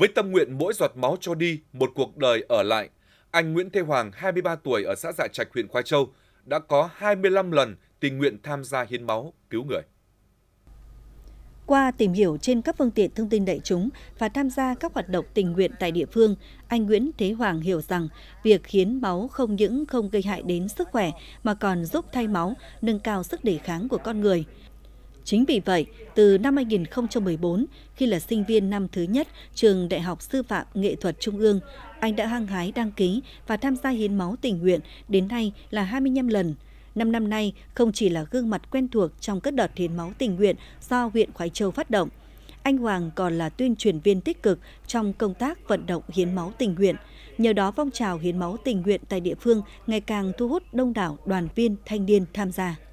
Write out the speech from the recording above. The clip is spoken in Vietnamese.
Với tâm nguyện mỗi giọt máu cho đi, một cuộc đời ở lại, anh Nguyễn Thế Hoàng, 23 tuổi ở xã Dạ Trạch, huyện Khoai Châu, đã có 25 lần tình nguyện tham gia hiến máu cứu người. Qua tìm hiểu trên các phương tiện thông tin đại chúng và tham gia các hoạt động tình nguyện tại địa phương, anh Nguyễn Thế Hoàng hiểu rằng việc hiến máu không những không gây hại đến sức khỏe mà còn giúp thay máu, nâng cao sức đề kháng của con người. Chính vì vậy, từ năm 2014, khi là sinh viên năm thứ nhất trường Đại học Sư phạm Nghệ thuật Trung ương, anh đã hăng hái đăng ký và tham gia hiến máu tình nguyện đến nay là 25 lần. Năm năm nay, không chỉ là gương mặt quen thuộc trong các đợt hiến máu tình nguyện do huyện Khoái Châu phát động, anh Hoàng còn là tuyên truyền viên tích cực trong công tác vận động hiến máu tình nguyện. Nhờ đó phong trào hiến máu tình nguyện tại địa phương ngày càng thu hút đông đảo đoàn viên thanh niên tham gia.